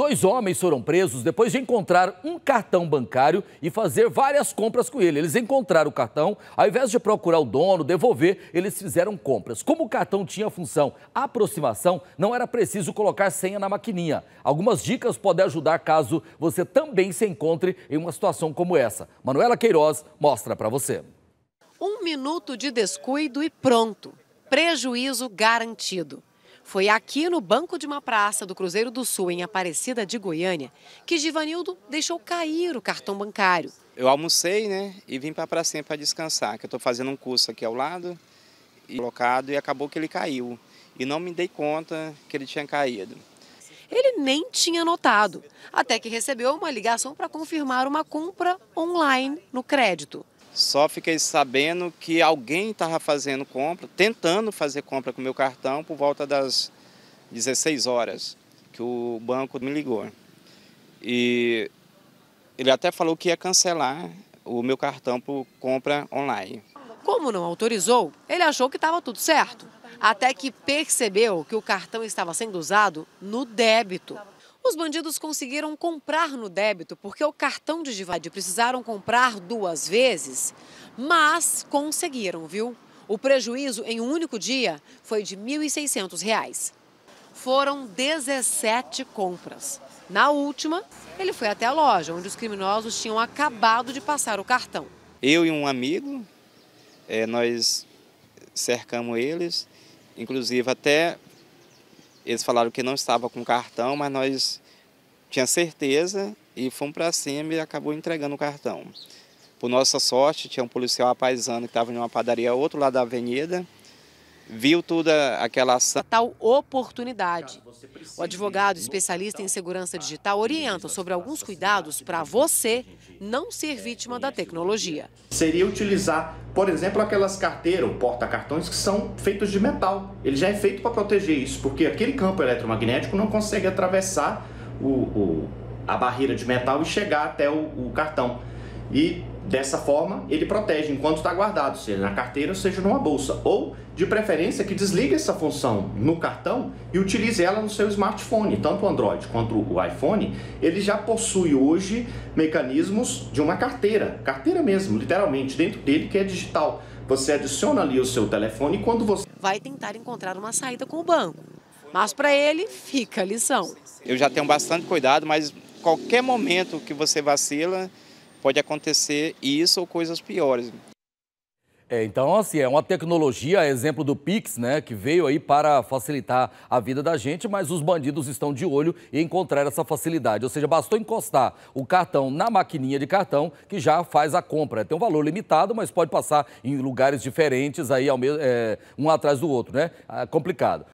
Dois homens foram presos depois de encontrar um cartão bancário e fazer várias compras com ele. Eles encontraram o cartão, ao invés de procurar o dono, devolver, eles fizeram compras. Como o cartão tinha a função aproximação, não era preciso colocar senha na maquininha. Algumas dicas podem ajudar caso você também se encontre em uma situação como essa. Manuela Queiroz mostra para você. Um minuto de descuido e pronto. Prejuízo garantido. Foi aqui no banco de uma praça do Cruzeiro do Sul, em Aparecida de Goiânia, que Givanildo deixou cair o cartão bancário. Eu almocei, né, e vim para a pracinha para descansar, que eu estou fazendo um curso aqui ao lado, e colocado, e acabou que ele caiu. E não me dei conta que ele tinha caído. Ele nem tinha notado, até que recebeu uma ligação para confirmar uma compra online no crédito. Só fiquei sabendo que alguém estava fazendo compra, tentando fazer compra com meu cartão por volta das 16 horas que o banco me ligou. E ele até falou que ia cancelar o meu cartão por compra online. Como não autorizou, ele achou que estava tudo certo, até que percebeu que o cartão estava sendo usado no débito. Os bandidos conseguiram comprar no débito porque o cartão de Givade precisaram comprar duas vezes, mas conseguiram, viu? O prejuízo em um único dia foi de R$ 1.600. Foram 17 compras. Na última, ele foi até a loja, onde os criminosos tinham acabado de passar o cartão. Eu e um amigo, é, nós cercamos eles, inclusive até eles falaram que não estava com cartão, mas nós tinha certeza e fomos para cima e acabou entregando o cartão. Por nossa sorte, tinha um policial apaisando que estava em uma padaria ao outro lado da avenida viu toda aquela ação. Tal oportunidade. O advogado especialista em então segurança digital orienta sobre alguns cuidados para você não é ser vítima da tecnologia. Seria utilizar, por exemplo, aquelas carteiras ou porta-cartões que são feitos de metal. Ele já é feito para proteger isso, porque aquele campo eletromagnético não consegue atravessar o, o, a barreira de metal e chegar até o, o cartão e dessa forma ele protege enquanto está guardado, seja na carteira, seja numa bolsa. Ou, de preferência, que desligue essa função no cartão e utilize ela no seu smartphone. Tanto o Android quanto o iPhone, ele já possui hoje mecanismos de uma carteira, carteira mesmo, literalmente, dentro dele que é digital. Você adiciona ali o seu telefone e quando você. Vai tentar encontrar uma saída com o banco. Mas para ele fica a lição. Eu já tenho bastante cuidado, mas qualquer momento que você vacila, pode acontecer isso ou coisas piores. É, então, assim, é uma tecnologia, exemplo do Pix, né, que veio aí para facilitar a vida da gente, mas os bandidos estão de olho em encontrar essa facilidade. Ou seja, bastou encostar o cartão na maquininha de cartão que já faz a compra. Tem um valor limitado, mas pode passar em lugares diferentes aí, ao mesmo, é, um atrás do outro, né? É complicado.